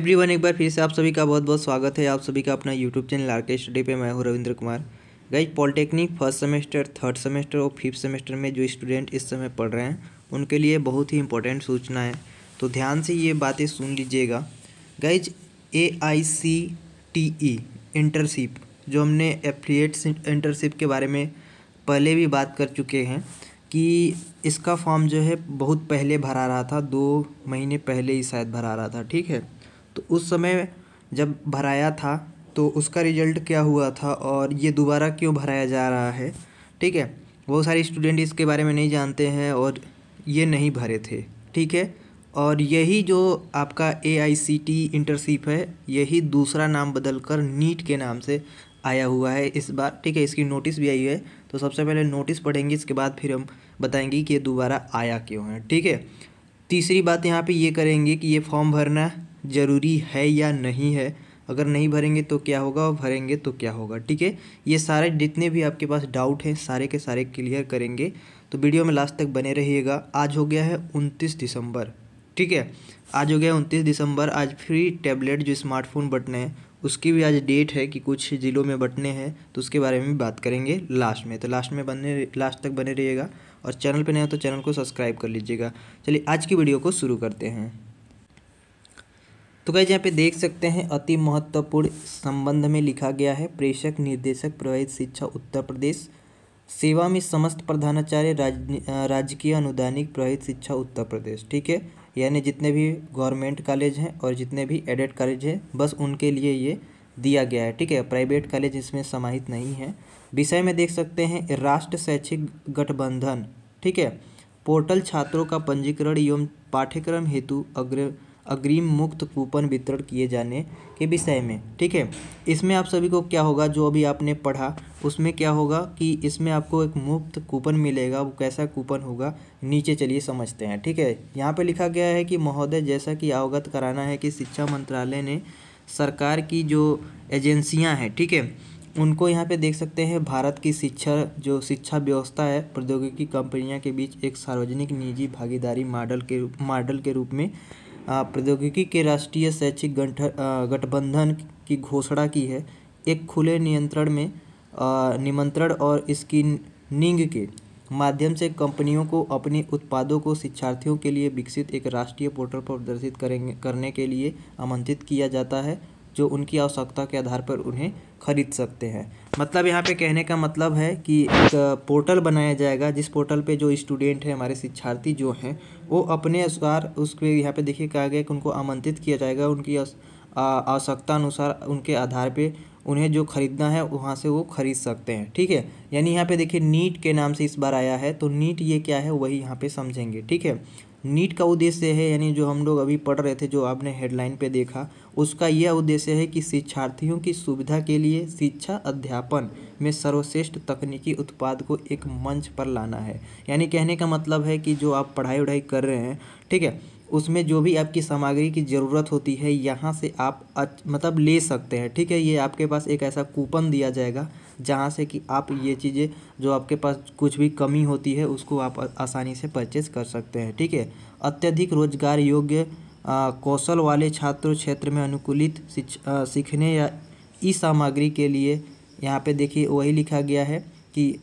Everyone एक बार फिर से आप सभी का बहुत बहुत स्वागत है आप सभी का अपना YouTube channel R K study पर मैं हूँ रविंद्र कुमार गई polytechnic first semester third semester और फिफ्थ सेमेस्टर में जो स्टूडेंट इस समय पढ़ रहे हैं उनके लिए बहुत ही इंपॉर्टेंट सूचना है तो ध्यान से ये बातें सुन लीजिएगा guys A I C T E internship जो हमने एफिलिएट इंटरशिप के बारे में पहले भी बात कर चुके हैं कि इसका फॉर्म जो है बहुत पहले भरा रहा था दो महीने पहले ही शायद भरा रहा था ठीक है तो उस समय जब भराया था तो उसका रिजल्ट क्या हुआ था और ये दोबारा क्यों भराया जा रहा है ठीक है बहुत सारे स्टूडेंट इसके बारे में नहीं जानते हैं और ये नहीं भरे थे ठीक है और यही जो आपका ए आई सी टी इंटरशिप है यही दूसरा नाम बदल कर नीट के नाम से आया हुआ है इस बार ठीक है इसकी नोटिस भी आई है तो सबसे पहले नोटिस पढ़ेंगे इसके बाद फिर हम बताएंगे कि ये दोबारा आया क्यों है ठीक है तीसरी बात यहाँ पे ये करेंगे कि ये फॉर्म भरना ज़रूरी है या नहीं है अगर नहीं भरेंगे तो क्या होगा और भरेंगे तो क्या होगा ठीक है ये सारे जितने भी आपके पास डाउट हैं सारे के सारे क्लियर करेंगे तो वीडियो में लास्ट तक बने रहिएगा आज हो गया है उनतीस दिसंबर ठीक है आज हो गया उनतीस दिसंबर आज फ्री टैबलेट जो स्मार्टफोन बटने हैं उसकी भी आज डेट है कि कुछ ज़िलों में बटने हैं तो उसके बारे में भी बात करेंगे लास्ट में तो लास्ट में बने लास्ट तक बने रहिएगा और चैनल पर नहीं हो तो चैनल को सब्सक्राइब कर लीजिएगा चलिए आज की वीडियो को शुरू करते हैं तो गैज यहाँ पे देख सकते हैं अति महत्वपूर्ण संबंध में लिखा गया है प्रेषक निर्देशक प्रवाहित शिक्षा उत्तर प्रदेश सेवा में समस्त प्रधानाचार्य राज राजकीय अनुदानिक प्रवाहित शिक्षा उत्तर प्रदेश ठीक है यानी जितने भी गवर्नमेंट कॉलेज हैं और जितने भी एडेड कॉलेज हैं बस उनके लिए ये दिया गया है ठीक है प्राइवेट कॉलेज इसमें समाहित नहीं है विषय में देख सकते हैं राष्ट्र शैक्षिक गठबंधन ठीक है पोर्टल छात्रों का पंजीकरण एवं पाठ्यक्रम हेतु अग्र अग्रिम मुक्त कूपन वितरण किए जाने के विषय में ठीक है इसमें आप सभी को क्या होगा जो अभी आपने पढ़ा उसमें क्या होगा कि इसमें आपको एक मुफ्त कूपन मिलेगा वो कैसा कूपन होगा नीचे चलिए समझते हैं ठीक है यहाँ पे लिखा गया है कि महोदय जैसा कि अवगत कराना है कि शिक्षा मंत्रालय ने सरकार की जो एजेंसियाँ हैं ठीक है ठीके? उनको यहाँ पे देख सकते हैं भारत की शिक्षा जो शिक्षा व्यवस्था है प्रौद्योगिकी कंपनियाँ के बीच एक सार्वजनिक निजी भागीदारी मॉडल के मॉडल के रूप में प्रौद्योगिकी के राष्ट्रीय शैक्षिक गठबंधन की घोषणा की है एक खुले नियंत्रण में निमंत्रण और स्कीनिंग के माध्यम से कंपनियों को अपने उत्पादों को शिक्षार्थियों के लिए विकसित एक राष्ट्रीय पोर्टल पर प्रदर्शित करेंगे करने के लिए आमंत्रित किया जाता है जो उनकी आवश्यकता के आधार पर उन्हें खरीद सकते हैं मतलब यहाँ पे कहने का मतलब है कि एक पोर्टल बनाया जाएगा जिस पोर्टल पे जो स्टूडेंट हैं हमारे शिक्षार्थी जो हैं वो अपने अनुसार उसके यहाँ पे देखिए कहा गया कि उनको आमंत्रित किया जाएगा उनकी आवश्यकता अनुसार उनके आधार पे उन्हें जो ख़रीदना है वहाँ से वो ख़रीद सकते हैं ठीक है यानी यहाँ पे देखिए नीट के नाम से इस बार आया है तो नीट ये क्या है वही यहाँ पे समझेंगे ठीक है नीट का उद्देश्य है यानी जो हम लोग अभी पढ़ रहे थे जो आपने हेडलाइन पे देखा उसका यह उद्देश्य है कि शिक्षार्थियों की सुविधा के लिए शिक्षा अध्यापन में सर्वश्रेष्ठ तकनीकी उत्पाद को एक मंच पर लाना है यानी कहने का मतलब है कि जो आप पढ़ाई उढ़ाई कर रहे हैं ठीक है उसमें जो भी आपकी सामग्री की ज़रूरत होती है यहाँ से आप अच, मतलब ले सकते हैं ठीक है ये आपके पास एक ऐसा कूपन दिया जाएगा जहाँ से कि आप ये चीज़ें जो आपके पास कुछ भी कमी होती है उसको आप आसानी से परचेज कर सकते हैं ठीक है अत्यधिक रोजगार योग्य कौशल वाले छात्र क्षेत्र में अनुकूलित सीखने या ई सामग्री के लिए यहाँ पे देखिए वही लिखा गया है कि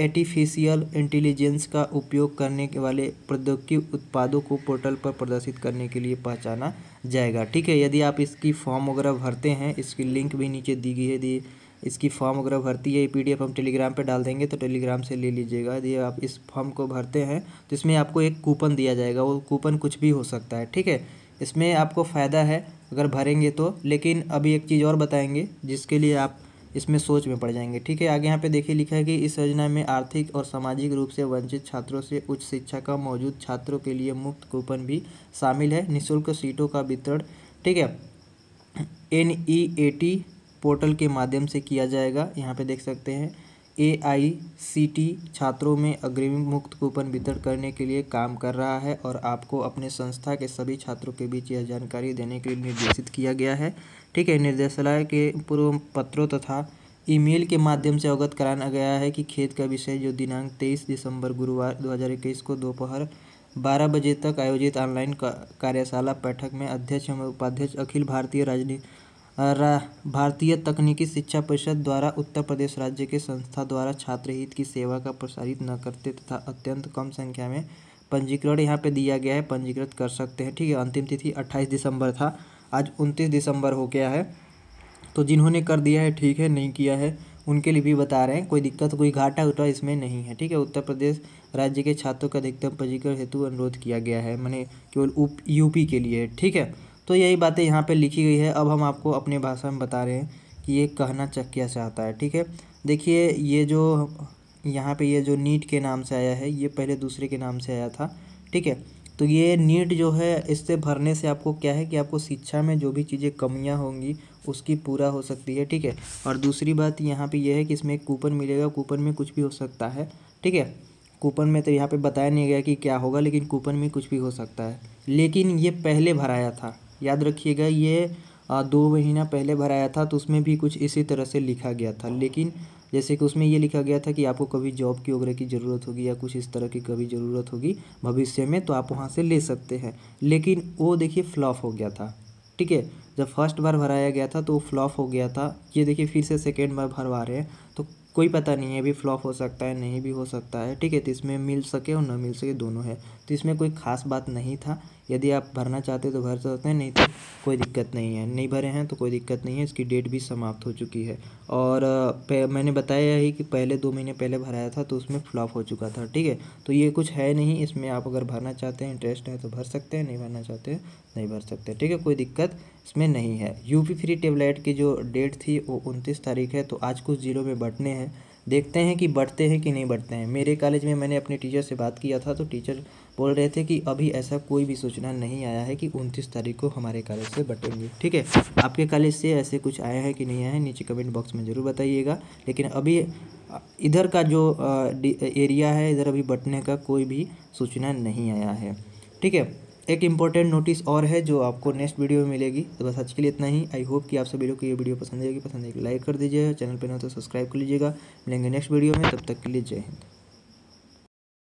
आर्टिफिशियल इंटेलिजेंस का उपयोग करने के वाले प्रौद्योगिकी उत्पादों को पोर्टल पर प्रदर्शित करने के लिए पहचाना जाएगा ठीक है यदि आप इसकी फॉर्म वगैरह भरते हैं इसकी लिंक भी नीचे दी गई है दी इसकी फॉर्म वगैरह भरती है ये पीडीएफ हम टेलीग्राम पे डाल देंगे तो टेलीग्राम से ले लीजिएगा ये आप इस फॉर्म को भरते हैं तो इसमें आपको एक कूपन दिया जाएगा वो कूपन कुछ भी हो सकता है ठीक है इसमें आपको फ़ायदा है अगर भरेंगे तो लेकिन अभी एक चीज़ और बताएंगे जिसके लिए आप इसमें सोच में पड़ जाएंगे ठीक है आगे यहाँ पे देखिए लिखा है कि इस योजना में आर्थिक और सामाजिक रूप से वंचित छात्रों से उच्च शिक्षा का मौजूद छात्रों के लिए मुफ्त कूपन भी शामिल है निःशुल्क सीटों का वितरण ठीक है N E A T portal के माध्यम से किया जाएगा यहाँ पे देख सकते हैं ए आई सी टी छात्रों में अग्रिम मुक्त कूपन वितरण करने के लिए काम कर रहा है और आपको अपने संस्था के सभी छात्रों के बीच यह जानकारी देने के लिए निर्देशित किया गया है ठीक है निर्देशालय के पूर्व पत्रों तथा ईमेल के माध्यम से अवगत कराना गया है कि खेत का विषय जो दिनांक तेईस दिसंबर गुरुवार दो को दोपहर बारह बजे तक आयोजित ऑनलाइन कार्यशाला बैठक में अध्यक्ष एवं उपाध्यक्ष अखिल भारतीय राजनीति भारतीय तकनीकी शिक्षा परिषद द्वारा उत्तर प्रदेश राज्य के संस्था द्वारा छात्र हित की सेवा का प्रसारित न करते तथा अत्यंत कम संख्या में पंजीकरण यहाँ पे दिया गया है पंजीकृत कर सकते हैं ठीक है अंतिम तिथि 28 दिसंबर था आज 29 दिसंबर हो गया है तो जिन्होंने कर दिया है ठीक है नहीं किया है उनके लिए भी बता रहे हैं कोई दिक्कत कोई घाटा उठा इसमें नहीं है ठीक है उत्तर प्रदेश राज्य के छात्रों का अधिकतम पंजीकरण हेतु अनुरोध किया गया है मैंने केवल यूपी के लिए ठीक है तो यही बातें यहाँ पे लिखी गई है अब हम आपको अपनी भाषा में बता रहे हैं कि ये कहना चक्या से आता है ठीक है देखिए ये जो यहाँ पे ये जो नीट के नाम से आया है ये पहले दूसरे के नाम से आया था ठीक है तो ये नीट जो है इससे भरने से आपको क्या है कि आपको शिक्षा में जो भी चीज़ें कमियाँ होंगी उसकी पूरा हो सकती है ठीक है और दूसरी बात यहाँ पे यह है कि इसमें एक कूपन मिलेगा कूपन में कुछ भी हो सकता है ठीक है कूपन में तो यहाँ पे बताया नहीं गया कि क्या होगा लेकिन कूपन में कुछ भी हो सकता है लेकिन ये पहले भराया था याद रखिएगा ये दो महीना पहले भराया था तो उसमें भी कुछ इसी तरह से लिखा गया था लेकिन जैसे कि उसमें ये लिखा गया था कि आपको कभी जॉब की वगैरह की ज़रूरत होगी या कुछ इस तरह की कभी ज़रूरत होगी भविष्य में तो आप वहाँ से ले सकते हैं लेकिन वो देखिए फ्लॉप हो गया था ठीक है जब फर्स्ट बार भराया गया था तो वो फ्लॉप हो गया था ये देखिए फिर से सेकेंड बार भरवा रहे हैं तो कोई पता नहीं है अभी फ्लॉप हो सकता है नहीं भी हो सकता है ठीक है तो इसमें मिल सके और ना मिल सके दोनों है तो इसमें कोई ख़ास बात नहीं था यदि आप भरना चाहते हो तो भर सकते हैं नहीं तो कोई दिक्कत नहीं है नहीं भरे हैं तो कोई दिक्कत नहीं है इसकी डेट भी समाप्त हो चुकी है और मैंने बताया ही कि पहले दो महीने पहले भराया था तो उसमें फ्लॉप हो चुका था ठीक है तो ये कुछ है नहीं इसमें आप अगर भरना चाहते हैं इंटरेस्ट है तो भर सकते हैं नहीं भरना चाहते हैं नहीं भर सकते ठीक है कोई दिक्कत इसमें नहीं है पी फ्री टेबलेट की जो डेट थी वो उनतीस तारीख है तो आज कुछ ज़ीरो में बटने हैं देखते हैं कि बढ़ते हैं कि नहीं बढ़ते हैं मेरे कॉलेज में मैंने अपने टीचर से बात किया था तो टीचर बोल रहे थे कि अभी ऐसा कोई भी सूचना नहीं आया है कि उनतीस तारीख को हमारे कॉलेज से बटेंगे ठीक है आपके कॉलेज से ऐसे कुछ आया है कि नहीं आया है नीचे कमेंट बॉक्स में ज़रूर बताइएगा लेकिन अभी इधर का जो एरिया है इधर अभी बटने का कोई भी सूचना नहीं आया है ठीक है एक इम्पॉर्टेंट नोटिस और है जो आपको नेक्स्ट वीडियो में मिलेगी तो बस आज के लिए इतना ही आई होप कि आप सभी लोग को ये वीडियो पसंद आएगी पसंद आएगी लाइक कर दीजिएगा चैनल पर ना तो सब्सक्राइब कर लीजिएगा मिलेंगे नेक्स्ट वीडियो में तब तक के लिए जय हिंद